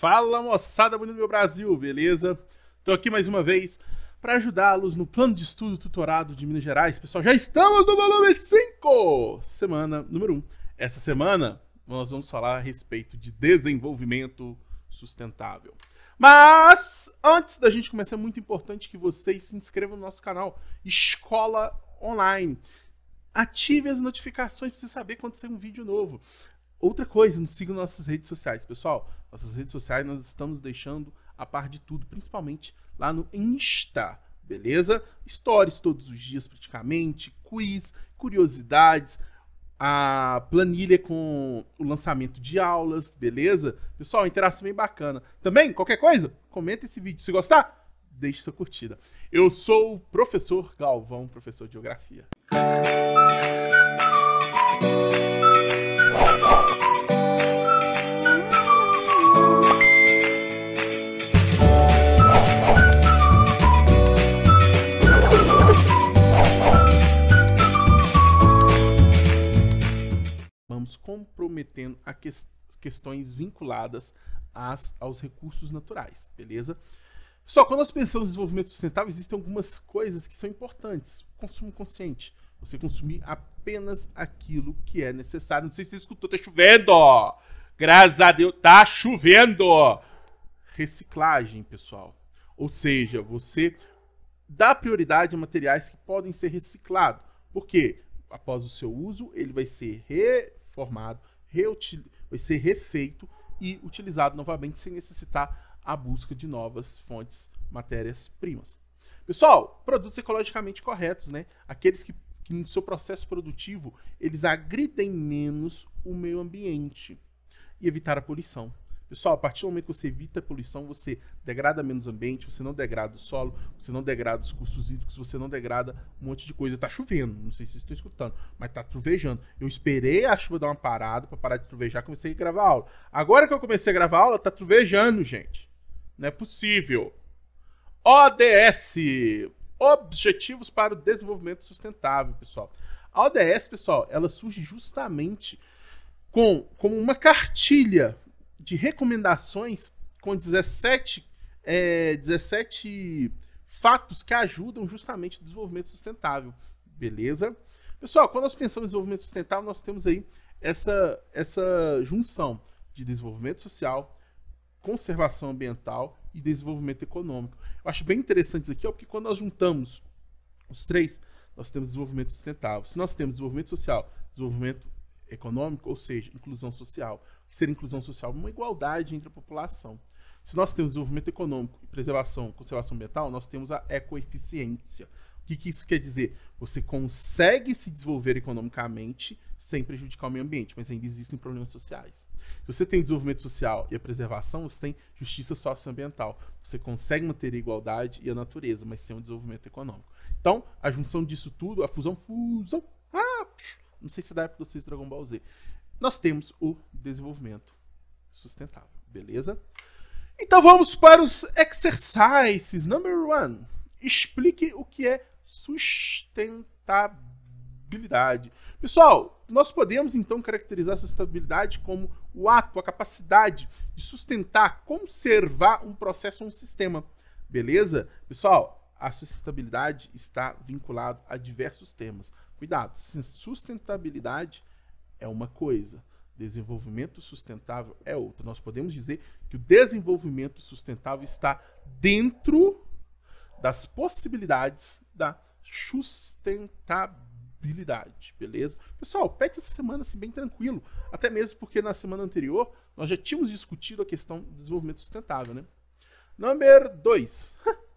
Fala moçada bonita do meu Brasil, beleza? Tô aqui mais uma vez para ajudá-los no plano de estudo tutorado de Minas Gerais. Pessoal, já estamos no volume 5, semana número 1. Um. Essa semana nós vamos falar a respeito de desenvolvimento sustentável. Mas antes da gente começar, é muito importante que vocês se inscrevam no nosso canal Escola Online ative as notificações para você saber quando sair um vídeo novo. Outra coisa, nos sigam nossas redes sociais, pessoal. Nossas redes sociais nós estamos deixando a par de tudo, principalmente lá no Insta, beleza? Stories todos os dias praticamente, quiz, curiosidades, a planilha com o lançamento de aulas, beleza? Pessoal, interação bem bacana. Também, qualquer coisa, comenta esse vídeo. Se gostar, deixe sua curtida. Eu sou o professor Galvão, professor de Geografia. estamos comprometendo a que questões vinculadas às, aos recursos naturais, beleza? Só quando nós pensamos em desenvolvimento sustentável, existem algumas coisas que são importantes. Consumo consciente. Você consumir apenas aquilo que é necessário. Não sei se você escutou, tá chovendo! Graças a Deus, tá chovendo! Reciclagem, pessoal. Ou seja, você dá prioridade a materiais que podem ser reciclados. Por quê? Após o seu uso, ele vai ser re transformado, vai ser refeito e utilizado novamente sem necessitar a busca de novas fontes, matérias-primas. Pessoal, produtos ecologicamente corretos, né? Aqueles que, que no seu processo produtivo eles agridem menos o meio ambiente e evitar a poluição. Pessoal, a partir do momento que você evita a poluição, você degrada menos ambiente, você não degrada o solo, você não degrada os cursos hídricos, você não degrada um monte de coisa. Tá chovendo, não sei se vocês estão escutando, mas tá trovejando. Eu esperei a chuva dar uma parada para parar de trovejar, comecei a gravar aula. Agora que eu comecei a gravar aula, tá trovejando, gente. Não é possível. ODS, Objetivos para o Desenvolvimento Sustentável, pessoal. A ODS, pessoal, ela surge justamente com, como uma cartilha de recomendações com 17, é, 17 fatos que ajudam justamente o desenvolvimento sustentável. Beleza? Pessoal, quando nós pensamos em desenvolvimento sustentável, nós temos aí essa, essa junção de desenvolvimento social, conservação ambiental e desenvolvimento econômico. Eu acho bem interessante isso aqui, ó, porque quando nós juntamos os três, nós temos desenvolvimento sustentável. Se nós temos desenvolvimento social, desenvolvimento econômico, ou seja, inclusão social, ser inclusão social, uma igualdade entre a população. Se nós temos desenvolvimento econômico e preservação, conservação ambiental, nós temos a ecoeficiência. O que, que isso quer dizer? Você consegue se desenvolver economicamente sem prejudicar o meio ambiente, mas ainda existem problemas sociais. Se você tem desenvolvimento social e a preservação, você tem justiça socioambiental. Você consegue manter a igualdade e a natureza, mas sem o desenvolvimento econômico. Então, a junção disso tudo, a fusão, fusão, ah, não sei se é da época vocês Dragon Ball Z, nós temos o desenvolvimento sustentável, beleza? Então vamos para os exercises. Number one, explique o que é sustentabilidade. Pessoal, nós podemos então caracterizar a sustentabilidade como o ato, a capacidade de sustentar, conservar um processo ou um sistema. Beleza? Pessoal, a sustentabilidade está vinculada a diversos temas. Cuidado, sustentabilidade é uma coisa, desenvolvimento sustentável é outra. Nós podemos dizer que o desenvolvimento sustentável está dentro das possibilidades da sustentabilidade, beleza? Pessoal, pede essa semana assim bem tranquilo, até mesmo porque na semana anterior nós já tínhamos discutido a questão do desenvolvimento sustentável, né? Número 2.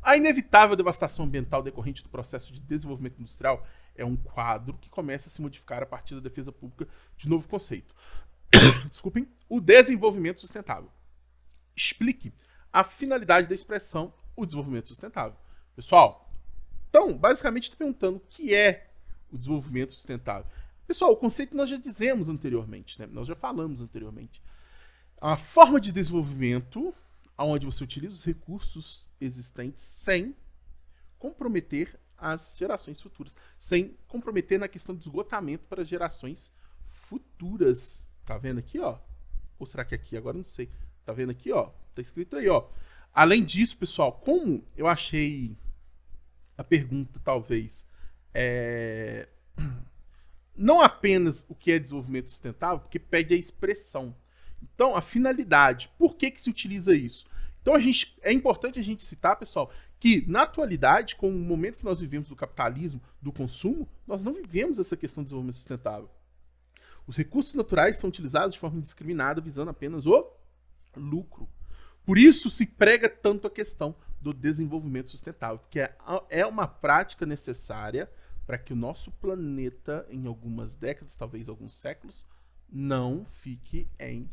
A inevitável devastação ambiental decorrente do processo de desenvolvimento industrial é um quadro que começa a se modificar a partir da defesa pública de novo conceito. Desculpem, o desenvolvimento sustentável. Explique a finalidade da expressão o desenvolvimento sustentável. Pessoal, então, basicamente estou perguntando o que é o desenvolvimento sustentável. Pessoal, o conceito nós já dizemos anteriormente, né? Nós já falamos anteriormente. A forma de desenvolvimento onde você utiliza os recursos existentes sem comprometer às gerações futuras, sem comprometer na questão do esgotamento para gerações futuras. Tá vendo aqui, ó? Ou será que é aqui? Agora não sei. Tá vendo aqui, ó? Tá escrito aí, ó. Além disso, pessoal, como eu achei a pergunta talvez é... não apenas o que é desenvolvimento sustentável, porque pede a expressão. Então, a finalidade. Por que que se utiliza isso? Então a gente é importante a gente citar, pessoal, que na atualidade, com o momento que nós vivemos do capitalismo, do consumo, nós não vivemos essa questão do desenvolvimento sustentável. Os recursos naturais são utilizados de forma indiscriminada, visando apenas o lucro. Por isso se prega tanto a questão do desenvolvimento sustentável, que é, é uma prática necessária para que o nosso planeta, em algumas décadas, talvez alguns séculos, não fique em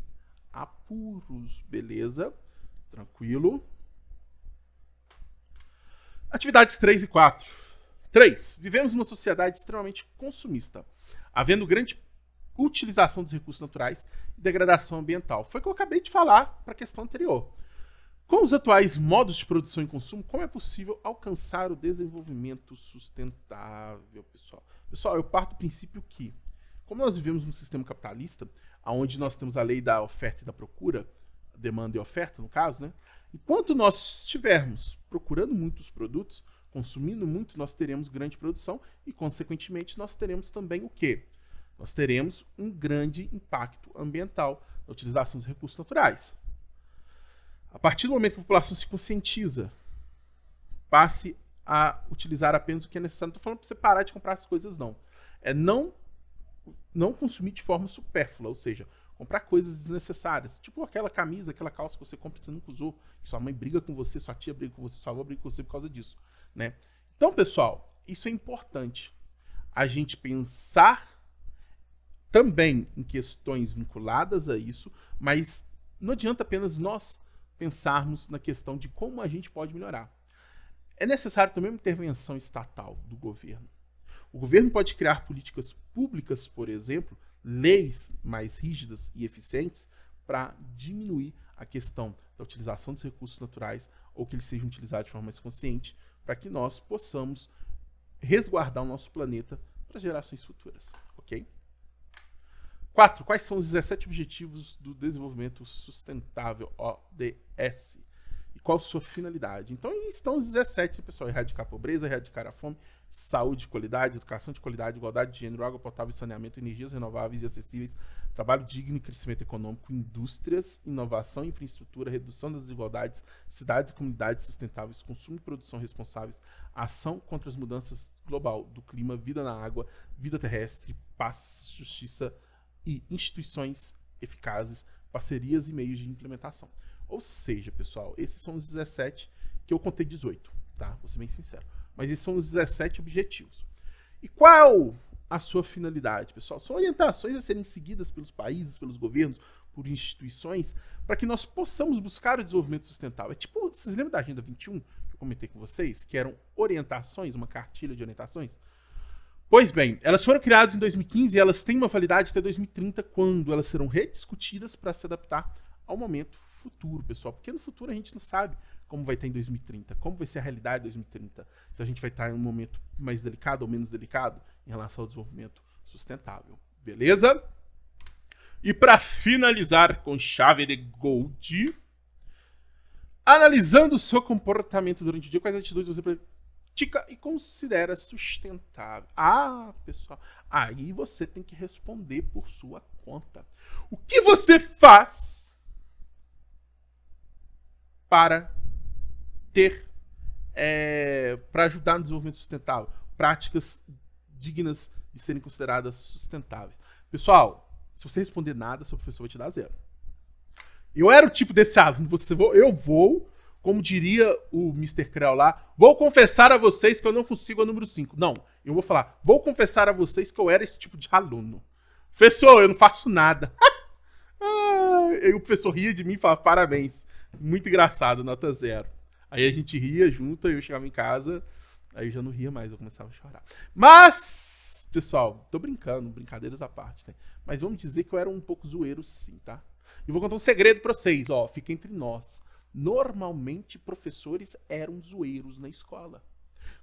apuros, beleza? Tranquilo? Atividades 3 e 4. 3. Vivemos numa sociedade extremamente consumista, havendo grande utilização dos recursos naturais e degradação ambiental. Foi o que eu acabei de falar para a questão anterior. Com os atuais modos de produção e consumo, como é possível alcançar o desenvolvimento sustentável, pessoal? Pessoal, eu parto do princípio que, como nós vivemos num sistema capitalista, onde nós temos a lei da oferta e da procura, demanda e oferta, no caso, né? Enquanto nós estivermos procurando muitos produtos, consumindo muito, nós teremos grande produção e, consequentemente, nós teremos também o quê? Nós teremos um grande impacto ambiental na utilização dos recursos naturais. A partir do momento que a população se conscientiza, passe a utilizar apenas o que é necessário. Não estou falando para você parar de comprar as coisas, não. É não, não consumir de forma supérflua, ou seja, comprar coisas desnecessárias. Tipo aquela camisa, aquela calça que você compra e você nunca usou. Que sua mãe briga com você, sua tia briga com você, sua avó briga com você por causa disso. Né? Então, pessoal, isso é importante. A gente pensar também em questões vinculadas a isso, mas não adianta apenas nós pensarmos na questão de como a gente pode melhorar. É necessário também uma intervenção estatal do governo. O governo pode criar políticas públicas, por exemplo, leis mais rígidas e eficientes para diminuir a questão da utilização dos recursos naturais ou que eles sejam utilizados de forma mais consciente para que nós possamos resguardar o nosso planeta para gerações futuras, ok? Quatro. Quais são os 17 Objetivos do Desenvolvimento Sustentável, ODS? e qual sua finalidade. Então, estão os 17, né, pessoal: erradicar a pobreza, erradicar a fome, saúde de qualidade, educação de qualidade, igualdade de gênero, água potável e saneamento, energias renováveis e acessíveis, trabalho digno e crescimento econômico, indústrias, inovação, infraestrutura, redução das desigualdades, cidades e comunidades sustentáveis, consumo e produção responsáveis, ação contra as mudanças global do clima, vida na água, vida terrestre, paz, justiça e instituições eficazes, parcerias e meios de implementação. Ou seja, pessoal, esses são os 17 que eu contei 18, tá? Vou ser bem sincero. Mas esses são os 17 objetivos. E qual a sua finalidade, pessoal? São orientações a serem seguidas pelos países, pelos governos, por instituições, para que nós possamos buscar o desenvolvimento sustentável. É tipo, vocês lembram da Agenda 21 que eu comentei com vocês, que eram orientações, uma cartilha de orientações? Pois bem, elas foram criadas em 2015 e elas têm uma validade até 2030, quando elas serão rediscutidas para se adaptar ao momento futuro, pessoal, porque no futuro a gente não sabe como vai estar em 2030, como vai ser a realidade em 2030, se a gente vai estar em um momento mais delicado ou menos delicado em relação ao desenvolvimento sustentável. Beleza? E para finalizar com chave de gold, analisando o seu comportamento durante o dia, quais atitudes você pratica e considera sustentável? Ah, pessoal, aí você tem que responder por sua conta. O que você faz para ter é, para ajudar no desenvolvimento sustentável, práticas dignas de serem consideradas sustentáveis. Pessoal, se você responder nada, seu professor vai te dar zero. Eu era o tipo desse aluno, ah, você vou, eu vou, como diria o Mr. Creu lá, vou confessar a vocês que eu não consigo a número 5. Não, eu vou falar, vou confessar a vocês que eu era esse tipo de aluno. Professor, eu não faço nada. ah, e o professor ria de mim e fala, parabéns muito engraçado, nota zero. Aí a gente ria junto, aí eu chegava em casa, aí eu já não ria mais, eu começava a chorar. Mas, pessoal, tô brincando, brincadeiras à parte, né? Mas vamos dizer que eu era um pouco zoeiro sim, tá? E vou contar um segredo pra vocês, ó, fica entre nós. Normalmente, professores eram zoeiros na escola.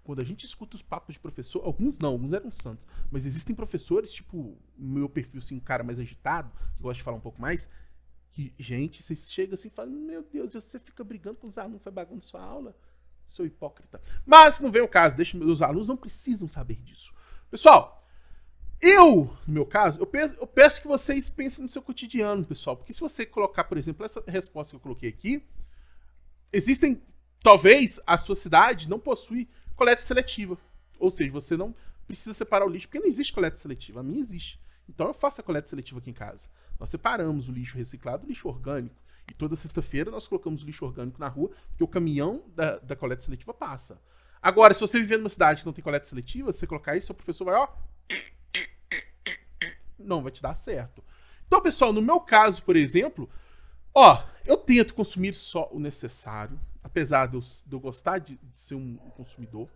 Quando a gente escuta os papos de professor, alguns não, alguns eram santos, mas existem professores, tipo, meu perfil assim, cara mais agitado, que gosta de falar um pouco mais, que, gente, você chega assim e fala, meu Deus, você fica brigando com os alunos, foi na sua aula, seu hipócrita. Mas não vem o caso, deixa os alunos não precisam saber disso. Pessoal, eu, no meu caso, eu peço, eu peço que vocês pensem no seu cotidiano, pessoal, porque se você colocar, por exemplo, essa resposta que eu coloquei aqui, existem, talvez, a sua cidade não possui coleta seletiva. Ou seja, você não precisa separar o lixo, porque não existe coleta seletiva. A minha existe. Então eu faço a coleta seletiva aqui em casa. Nós separamos o lixo reciclado do lixo orgânico. E toda sexta-feira nós colocamos o lixo orgânico na rua, porque o caminhão da, da coleta seletiva passa. Agora, se você viver numa cidade que não tem coleta seletiva, você colocar isso, seu professor vai, ó. Não vai te dar certo. Então, pessoal, no meu caso, por exemplo, ó, eu tento consumir só o necessário, apesar de eu, de eu gostar de, de ser um, um consumidor,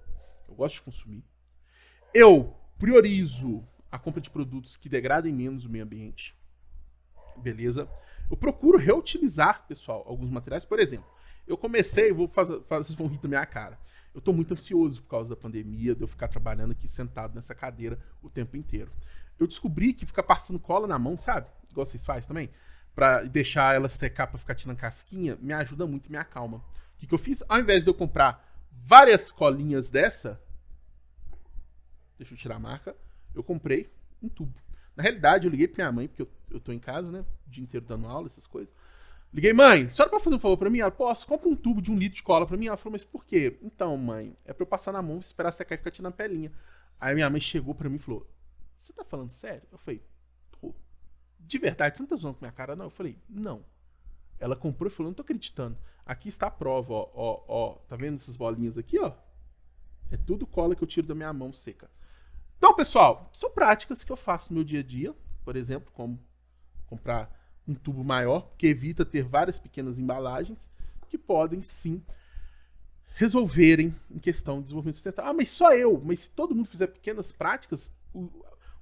eu gosto de consumir. Eu priorizo a compra de produtos que degradem menos o meio ambiente. Beleza? Eu procuro reutilizar, pessoal, alguns materiais. Por exemplo, eu comecei, vou fazer, vocês vão rir da minha cara. Eu estou muito ansioso por causa da pandemia, de eu ficar trabalhando aqui sentado nessa cadeira o tempo inteiro. Eu descobri que ficar passando cola na mão, sabe? Igual vocês fazem também, para deixar ela secar para ficar tirando casquinha, me ajuda muito, me acalma. O que, que eu fiz? Ao invés de eu comprar várias colinhas dessa, deixa eu tirar a marca, eu comprei um tubo. Na realidade, eu liguei para minha mãe, porque eu eu tô em casa, né? O dia inteiro dando aula, essas coisas. Liguei, mãe, a senhora pode fazer um favor pra mim? Ela, posso? Compra um tubo de um litro de cola pra mim? Ela falou, mas por quê? Então, mãe, é pra eu passar na mão, esperar secar e ficar tirando pelinha. Aí minha mãe chegou pra mim e falou, você tá falando sério? Eu falei, tô. De verdade, você não tá zoando com minha cara, não? Eu falei, não. Ela comprou e falou, não tô acreditando. Aqui está a prova, ó, ó, ó. Tá vendo essas bolinhas aqui, ó? É tudo cola que eu tiro da minha mão seca. Então, pessoal, são práticas que eu faço no meu dia a dia, por exemplo, como comprar um tubo maior, que evita ter várias pequenas embalagens que podem sim resolverem em questão de desenvolvimento sustentável. Ah, mas só eu, mas se todo mundo fizer pequenas práticas, o,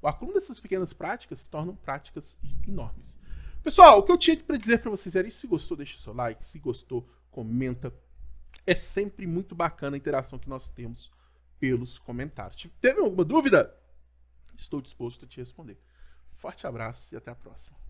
o acúmulo dessas pequenas práticas se tornam práticas enormes. Pessoal, o que eu tinha para dizer para vocês era isso. Se gostou, deixa seu like. Se gostou, comenta. É sempre muito bacana a interação que nós temos pelos comentários. Teve alguma dúvida? Estou disposto a te responder. Forte abraço e até a próxima.